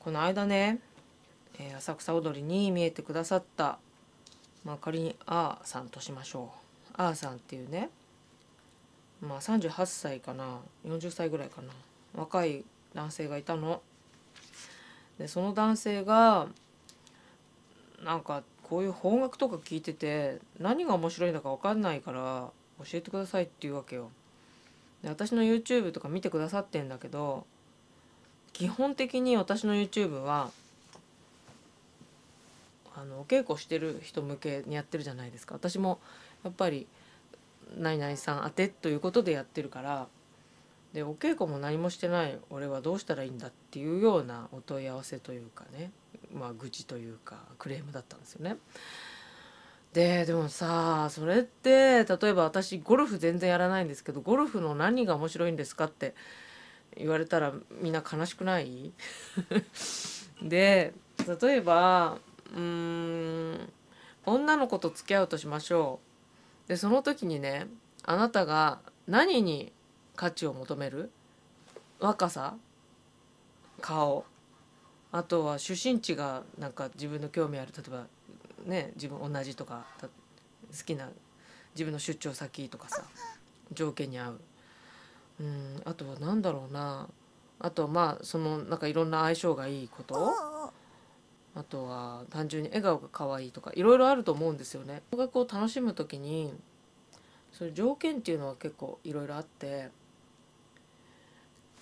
この間ね、えー、浅草踊りに見えてくださった、まあ、仮にあーさんとしましょうあーさんっていうね、まあ、38歳かな40歳ぐらいかな若い男性がいたの。でその男性がなんかこういう方角とか聞いてて何が面白いんだか分かんないから教えてくださいって言うわけよ。で私の YouTube とか見てくださってんだけど基本的に私の YouTube はあのお稽古してる人向けにやってるじゃないですか私もやっぱり何々さん宛てということでやってるからでお稽古も何もしてない俺はどうしたらいいんだっていうようなお問い合わせというかねまあ愚痴というかクレームだったんですよね。ででもさそれって例えば私ゴルフ全然やらないんですけどゴルフの何が面白いんですかって言われたらみんな悲しくない で例えばうん女の子と付き合うとしましょうでその時にねあなたが何に価値を求める若さ顔あとは出身地がなんか自分の興味ある例えばね自分同じとか好きな自分の出張先とかさ条件に合ううん、あとは何だろうなあとはまあそのなんかいろんな相性がいいことあとは単純に笑顔が可愛いとかいろいろあると思うんですよね。音楽を楽しむ時にそれ条件っていうのは結構いろいろあって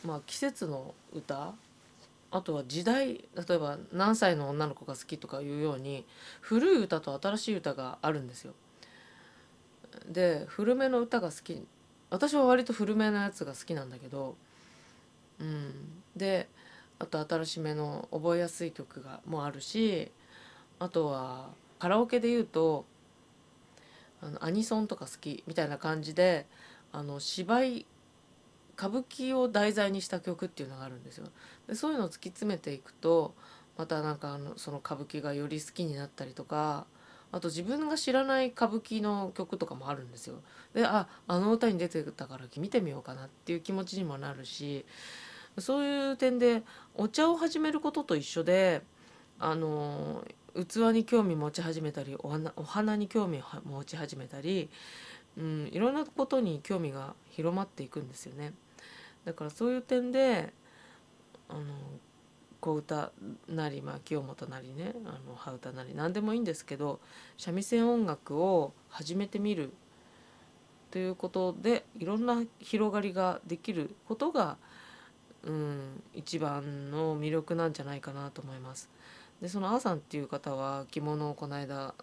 まあ季節の歌あとは時代例えば何歳の女の子が好きとかいうように古い歌と新しい歌があるんですよ。で古めの歌が好き私は割と古めのやつが好きなんだけど、うん、であと新しめの覚えやすい曲がもあるしあとはカラオケで言うとあのアニソンとか好きみたいな感じであの芝居歌舞伎を題材にした曲っていうのがあるんですよ。でそういうのを突き詰めていくとまたなんかあのその歌舞伎がより好きになったりとかあと自分が知らない歌舞伎の曲とかもあるんですよ。でああの歌に出てたから見てみようかなっていう気持ちにもなるしそういう点でお茶を始めることと一緒であの器に興味持ち始めたりお花お花に興味持ち始めたり、うん、いろんなことに興味が広まっていくんですよね。だからそういう点であの小歌なり、まあ、清本なりねあの羽歌なり何でもいいんですけど三味線音楽を始めてみるということでいろんな広がりができることが、うん、一番の魅力なんじゃないかなと思います。でそのあさんっていう方は着物をこの間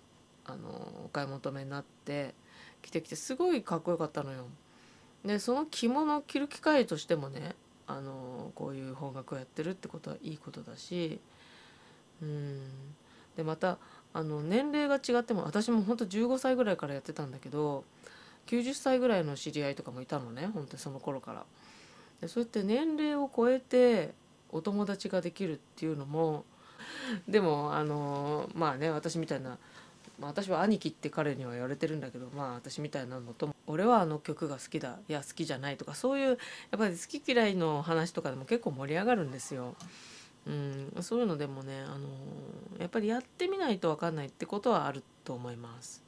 あのお買い求めになって着てきてすごいかっこよかったのよ。でその着物を着る機会としてもねあのこういう方角をやってるってことはいいことだしうんでまたあの年齢が違っても私も本当15歳ぐらいからやってたんだけど90歳ぐらいの知り合いとかもいたのね本当にその頃から。でそうやって年齢を超えてお友達ができるっていうのもでもあのまあね私みたいなまあ、私は兄貴って彼には言われてるんだけどまあ私みたいなのと俺はあの曲が好きだいや好きじゃないとかそういうやっぱり好き嫌いの話とかでも結構盛り上がるんですよ。うん、そういうのでもね、あのやっぱりやってみないと分かんないってことはあると思います。